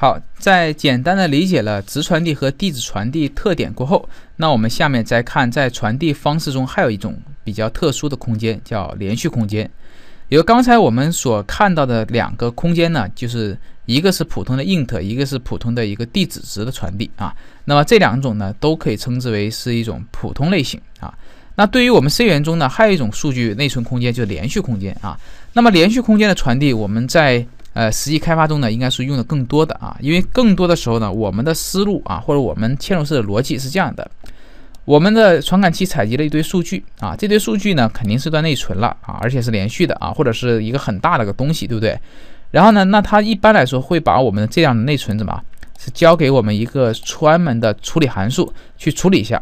好，在简单的理解了值传递和地址传递特点过后，那我们下面再看，在传递方式中还有一种比较特殊的空间，叫连续空间。由刚才我们所看到的两个空间呢，就是一个是普通的 int，一个是普通的一个地址值的传递啊。那么这两种呢，都可以称之为是一种普通类型啊。那对于我们 C 语言中呢，还有一种数据内存空间，就是连续空间啊。那么连续空间的传递，我们在呃，实际开发中呢，应该是用的更多的啊，因为更多的时候呢，我们的思路啊，或者我们嵌入式的逻辑是这样的：我们的传感器采集了一堆数据啊，这堆数据呢，肯定是段内存了啊，而且是连续的啊，或者是一个很大的个东西，对不对？然后呢，那它一般来说会把我们的这样的内存怎么，是交给我们一个专门的处理函数去处理一下。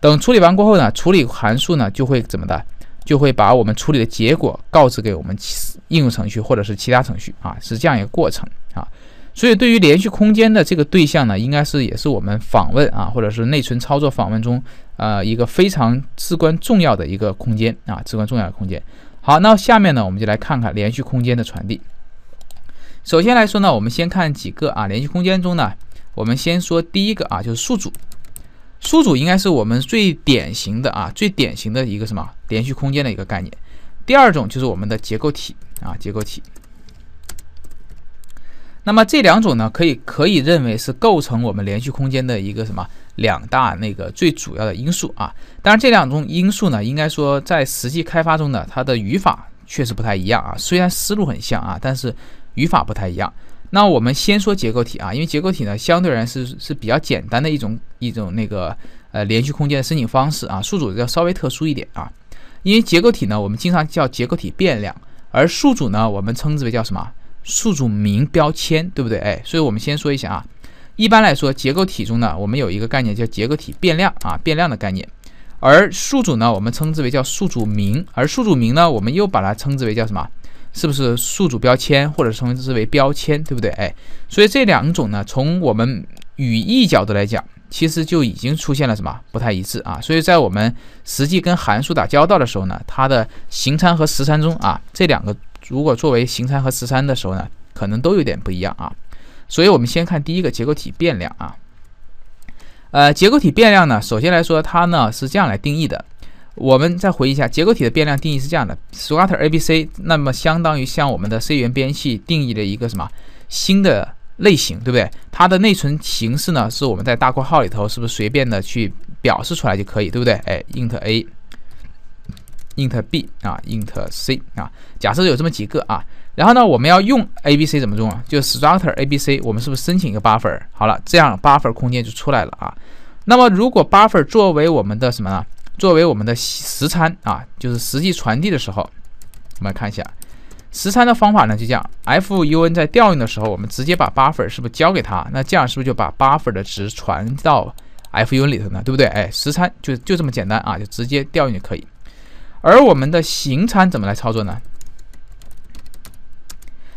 等处理完过后呢，处理函数呢就会怎么的？就会把我们处理的结果告知给我们其应用程序或者是其他程序啊，是这样一个过程啊。所以对于连续空间的这个对象呢，应该是也是我们访问啊，或者是内存操作访问中呃一个非常至关重要的一个空间啊，至关重要的空间。好，那下面呢我们就来看看连续空间的传递。首先来说呢，我们先看几个啊连续空间中呢，我们先说第一个啊，就是数组。数组应该是我们最典型的啊，最典型的一个什么？连续空间的一个概念，第二种就是我们的结构体啊，结构体。那么这两种呢，可以可以认为是构成我们连续空间的一个什么两大那个最主要的因素啊。当然这两种因素呢，应该说在实际开发中呢，它的语法确实不太一样啊。虽然思路很像啊，但是语法不太一样。那我们先说结构体啊，因为结构体呢，相对来是是比较简单的一种一种那个呃连续空间的申请方式啊，数组要稍微特殊一点啊。因为结构体呢，我们经常叫结构体变量，而数组呢，我们称之为叫什么？数组名标签，对不对？哎，所以我们先说一下啊。一般来说，结构体中呢，我们有一个概念叫结构体变量啊，变量的概念。而数组呢，我们称之为叫数组名，而数组名呢，我们又把它称之为叫什么？是不是数组标签，或者称之为标签，对不对？哎，所以这两种呢，从我们语义角度来讲。其实就已经出现了什么不太一致啊，所以在我们实际跟函数打交道的时候呢，它的形参和实参中啊，这两个如果作为形参和实参的时候呢，可能都有点不一样啊。所以我们先看第一个结构体变量啊，呃，结构体变量呢，首先来说它呢是这样来定义的，我们再回忆一下结构体的变量定义是这样的，struct abc，那么相当于像我们的 C 语言编译器定义了一个什么新的。类型对不对？它的内存形式呢？是我们在大括号里头是不是随便的去表示出来就可以，对不对？哎，int a，int b 啊，int c 啊，假设有这么几个啊，然后呢，我们要用 a b c 怎么用啊？就 struct a b c，我们是不是申请一个 buffer？好了，这样 buffer 空间就出来了啊。那么如果 buffer 作为我们的什么呢？作为我们的实参啊，就是实际传递的时候，我们来看一下。实参的方法呢，就这样，fun 在调用的时候，我们直接把八 r 是不是交给它？那这样是不是就把八 r 的值传到 fun 里头呢？对不对？哎，实参就就这么简单啊，就直接调用就可以。而我们的形参怎么来操作呢？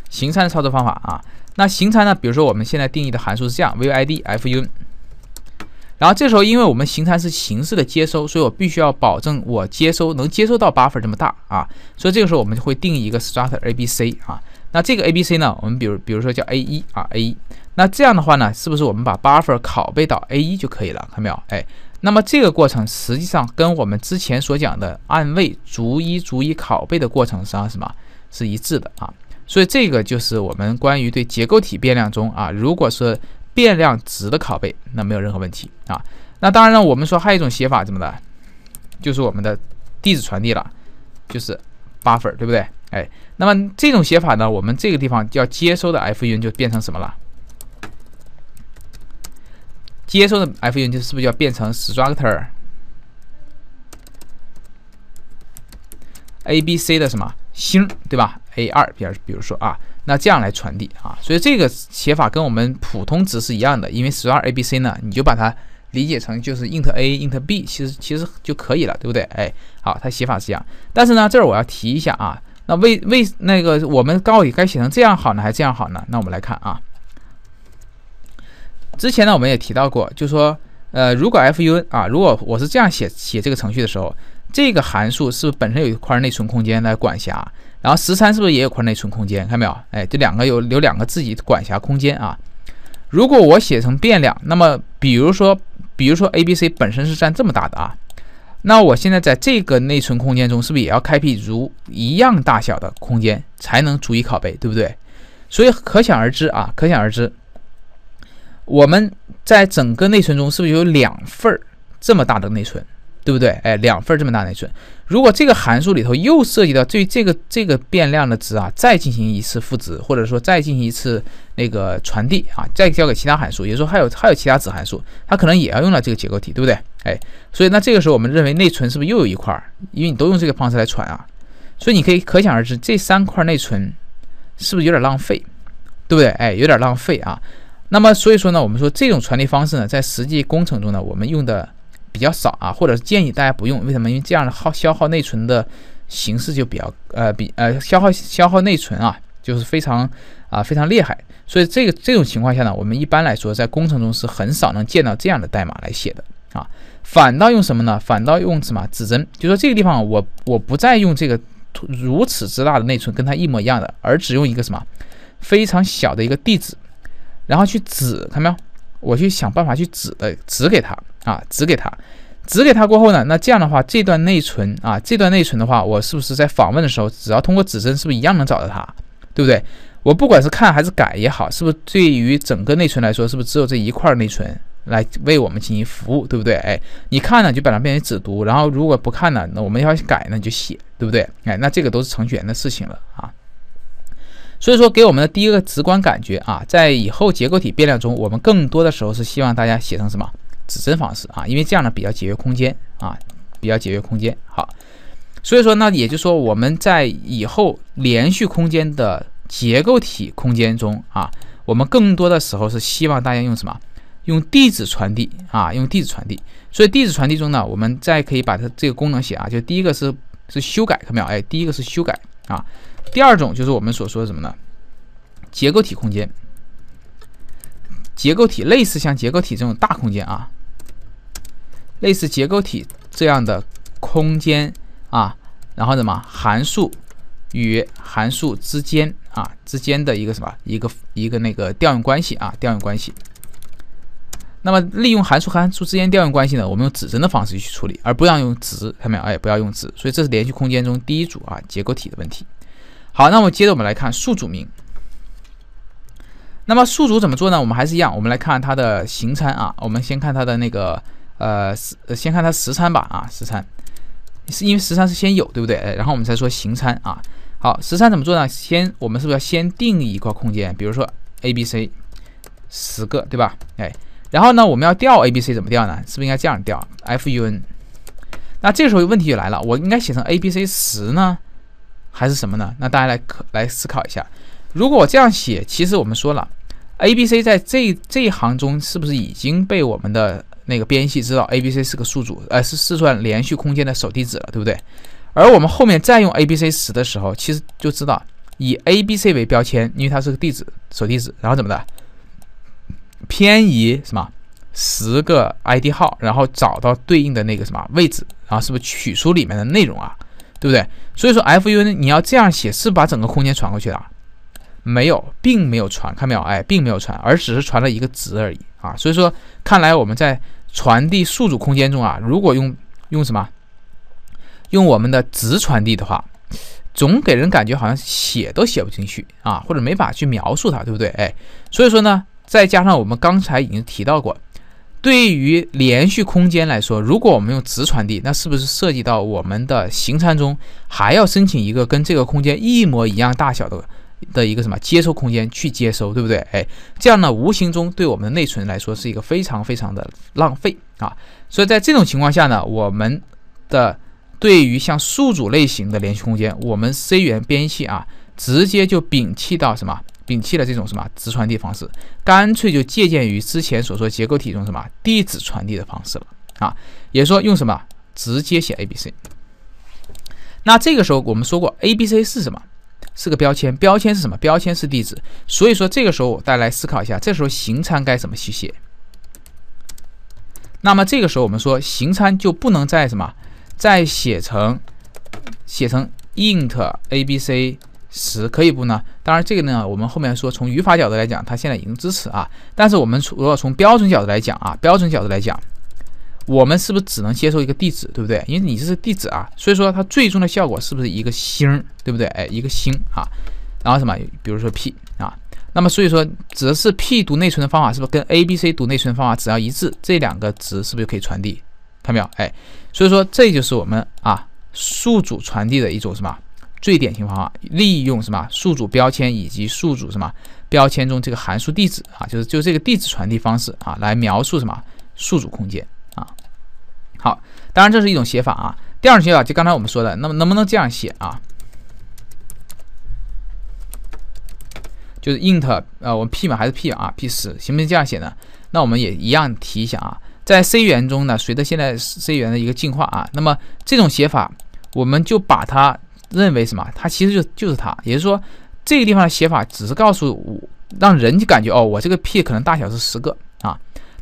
形参的操作方法啊，那形参呢？比如说我们现在定义的函数是这样 v i d fun。然后这时候，因为我们形态是形式的接收，所以我必须要保证我接收能接收到 buffer 这么大啊，所以这个时候我们就会定义一个 strata a b c 啊，那这个 a b c 呢，我们比如比如说叫 a 一啊 a 一，那这样的话呢，是不是我们把 buffer 拷贝到 a 一就可以了？看到没有？哎，那么这个过程实际上跟我们之前所讲的按位逐一逐一拷贝的过程际上什么是一致的啊？所以这个就是我们关于对结构体变量中啊，如果说变量值的拷贝，那没有任何问题啊。那当然了，我们说还有一种写法怎么的，就是我们的地址传递了，就是 buffer，对不对？哎，那么这种写法呢，我们这个地方要接收的 f 云就变成什么了？接收的 f 云就是不是要变成 structure a b c 的什么星，对吧？a 二比如比如说啊。那这样来传递啊，所以这个写法跟我们普通值是一样的，因为十二 a b c 呢，你就把它理解成就是 int a int b，其实其实就可以了，对不对？哎，好，它写法是这样。但是呢，这儿我要提一下啊，那为为那个我们到底该写成这样好呢，还是这样好呢？那我们来看啊，之前呢我们也提到过，就说呃，如果 fun 啊，如果我是这样写写这个程序的时候，这个函数是本身有一块内存空间来管辖。然后十三是不是也有块内存空间？看到没有？哎，这两个有留两个自己管辖空间啊。如果我写成变量，那么比如说，比如说 a、b、c 本身是占这么大的啊，那我现在在这个内存空间中是不是也要开辟如一样大小的空间才能逐一拷贝，对不对？所以可想而知啊，可想而知，我们在整个内存中是不是有两份这么大的内存？对不对？哎，两份这么大内存，如果这个函数里头又涉及到对这个这个变量的值啊，再进行一次赋值，或者说再进行一次那个传递啊，再交给其他函数，也就是说还有还有其他子函数，它可能也要用到这个结构体，对不对？哎，所以那这个时候我们认为内存是不是又有一块？因为你都用这个方式来传啊，所以你可以可想而知，这三块内存是不是有点浪费？对不对？哎，有点浪费啊。那么所以说呢，我们说这种传递方式呢，在实际工程中呢，我们用的。比较少啊，或者是建议大家不用，为什么？因为这样的耗消耗内存的形式就比较呃比呃消耗消耗内存啊，就是非常啊非常厉害，所以这个这种情况下呢，我们一般来说在工程中是很少能见到这样的代码来写的啊，反倒用什么呢？反倒用什么指针？就说这个地方我我不再用这个如此之大的内存跟它一模一样的，而只用一个什么非常小的一个地址，然后去指看到没有？我去想办法去指的指给它。啊，指给他，指给他过后呢？那这样的话，这段内存啊，这段内存的话，我是不是在访问的时候，只要通过指针，是不是一样能找到它？对不对？我不管是看还是改也好，是不是对于整个内存来说，是不是只有这一块内存来为我们进行服务？对不对？哎，你看呢，就把它变成只读。然后如果不看呢，那我们要改呢，你就写，对不对？哎，那这个都是程序员的事情了啊。所以说，给我们的第一个直观感觉啊，在以后结构体变量中，我们更多的时候是希望大家写成什么？指针方式啊，因为这样呢比较节约空间啊，比较节约空间。好，所以说呢，也就是说我们在以后连续空间的结构体空间中啊，我们更多的时候是希望大家用什么？用地址传递啊，用地址传递。所以地址传递中呢，我们再可以把它这个功能写啊，就第一个是是修改，看到没有？哎，第一个是修改啊。第二种就是我们所说的什么呢？结构体空间，结构体类似像结构体这种大空间啊。类似结构体这样的空间啊，然后什么函数与函数之间啊之间的一个什么一个一个那个调用关系啊调用关系。那么利用函数和函数之间调用关系呢，我们用指针的方式去处理，而不要用值，看到没有？哎，不要用值。所以这是连续空间中第一组啊结构体的问题。好，那么接着我们来看数组名。那么数组怎么做呢？我们还是一样，我们来看它的形参啊，我们先看它的那个。呃，先看它实参吧啊，实参，是因为实参是先有对不对？然后我们才说形参啊。好，实参怎么做呢？先我们是不是要先定义一块空间？比如说 A、B、C 十个对吧？哎，然后呢，我们要调 A、B、C 怎么调呢？是不是应该这样调？F U N。那这时候问题就来了，我应该写成 A、B、C 十呢，还是什么呢？那大家来来思考一下，如果我这样写，其实我们说了 A、B、C 在这这一行中是不是已经被我们的那个编译器知道 a b c 是个数组，呃是四算连续空间的首地址了，对不对？而我们后面再用 a b c 十的时候，其实就知道以 a b c 为标签，因为它是个地址，首地址，然后怎么的偏移什么十个 i d 号，然后找到对应的那个什么位置，然后是不是取出里面的内容啊？对不对？所以说 f u n 你要这样写是把整个空间传过去的，没有，并没有传，看到没有？哎，并没有传，而只是传了一个值而已啊。所以说看来我们在传递数组空间中啊，如果用用什么用我们的值传递的话，总给人感觉好像写都写不进去啊，或者没法去描述它，对不对？哎，所以说呢，再加上我们刚才已经提到过，对于连续空间来说，如果我们用值传递，那是不是涉及到我们的形参中还要申请一个跟这个空间一模一样大小的？的一个什么接收空间去接收，对不对？哎，这样呢，无形中对我们的内存来说是一个非常非常的浪费啊。所以在这种情况下呢，我们的对于像数组类型的连续空间，我们 C 源编译器啊，直接就摒弃到什么，摒弃了这种什么直传递方式，干脆就借鉴于之前所说结构体中什么地址传递的方式了啊，也说用什么直接写 A B C。那这个时候我们说过 A B C 是什么？是个标签，标签是什么？标签是地址，所以说这个时候再来思考一下，这时候形参该怎么去写？那么这个时候我们说形参就不能再什么再写成写成 int a b c 十可以不呢？当然这个呢，我们后面说从语法角度来讲，它现在已经支持啊，但是我们如果从标准角度来讲啊，标准角度来讲。我们是不是只能接受一个地址，对不对？因为你这是地址啊，所以说它最终的效果是不是一个星，对不对？哎，一个星啊，然后什么，比如说 P 啊，那么所以说只是 P 读内存的方法是不是跟 A、B、C 读内存的方法只要一致，这两个值是不是就可以传递？看到没有？哎，所以说这就是我们啊，数组传递的一种什么最典型方法，利用什么数组标签以及数组什么标签中这个函数地址啊，就是就这个地址传递方式啊，来描述什么数组空间。好，当然这是一种写法啊。第二种写法就刚才我们说的，那么能不能这样写啊？就是 int 呃，我们 p 嘛还是 p 啊？p 十行不行这样写呢？那我们也一样提一下啊。在 C 语言中呢，随着现在 C 语言的一个进化啊，那么这种写法，我们就把它认为什么？它其实就就是它，也就是说这个地方的写法只是告诉我，让人就感觉哦，我这个 p 可能大小是十个。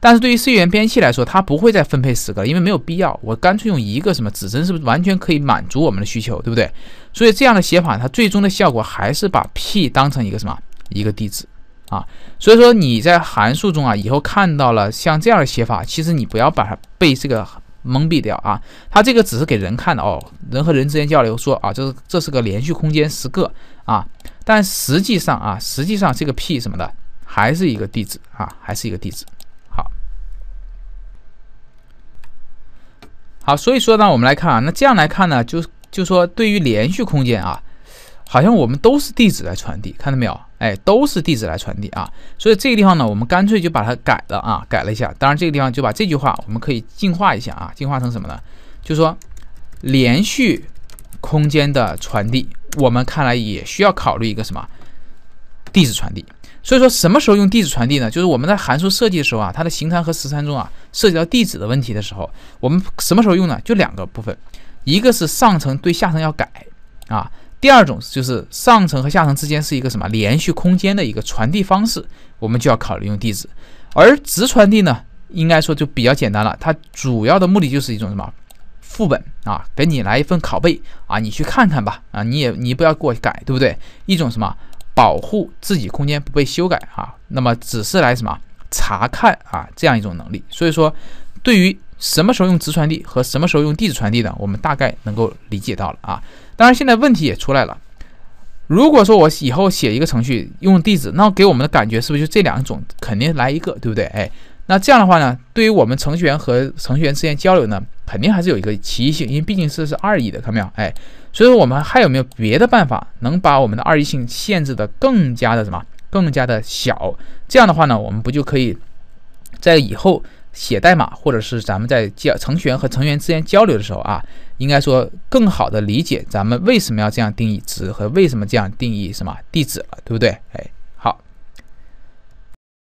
但是对于 C 语言编器来说，它不会再分配十个，因为没有必要。我干脆用一个什么指针，是不是完全可以满足我们的需求？对不对？所以这样的写法，它最终的效果还是把 p 当成一个什么一个地址啊？所以说你在函数中啊，以后看到了像这样的写法，其实你不要把它被这个蒙蔽掉啊。它这个只是给人看的哦，人和人之间交流说啊，这是这是个连续空间十个啊，但实际上啊，实际上这个 p 什么的还是一个地址啊，还是一个地址。好，所以说呢，我们来看啊，那这样来看呢，就就说对于连续空间啊，好像我们都是地址来传递，看到没有？哎，都是地址来传递啊，所以这个地方呢，我们干脆就把它改了啊，改了一下。当然，这个地方就把这句话我们可以进化一下啊，进化成什么呢？就说连续空间的传递，我们看来也需要考虑一个什么地址传递。所以说，什么时候用地址传递呢？就是我们在函数设计的时候啊，它的形参和实参中啊，涉及到地址的问题的时候，我们什么时候用呢？就两个部分，一个是上层对下层要改啊，第二种就是上层和下层之间是一个什么连续空间的一个传递方式，我们就要考虑用地址。而值传递呢，应该说就比较简单了，它主要的目的就是一种什么副本啊，给你来一份拷贝啊，你去看看吧啊，你也你不要给我改，对不对？一种什么？保护自己空间不被修改啊，那么只是来什么查看啊这样一种能力。所以说，对于什么时候用直传递和什么时候用地址传递呢？我们大概能够理解到了啊。当然，现在问题也出来了。如果说我以后写一个程序用地址，那给我们的感觉是不是就这两种肯定来一个，对不对？哎。那这样的话呢，对于我们程序员和程序员之间交流呢，肯定还是有一个歧义性，因为毕竟这是二义的，看到没有？哎，所以说我们还有没有别的办法能把我们的二义性限制的更加的什么，更加的小？这样的话呢，我们不就可以在以后写代码，或者是咱们在交程序员和程序员之间交流的时候啊，应该说更好的理解咱们为什么要这样定义值和为什么这样定义什么地址了，对不对？哎。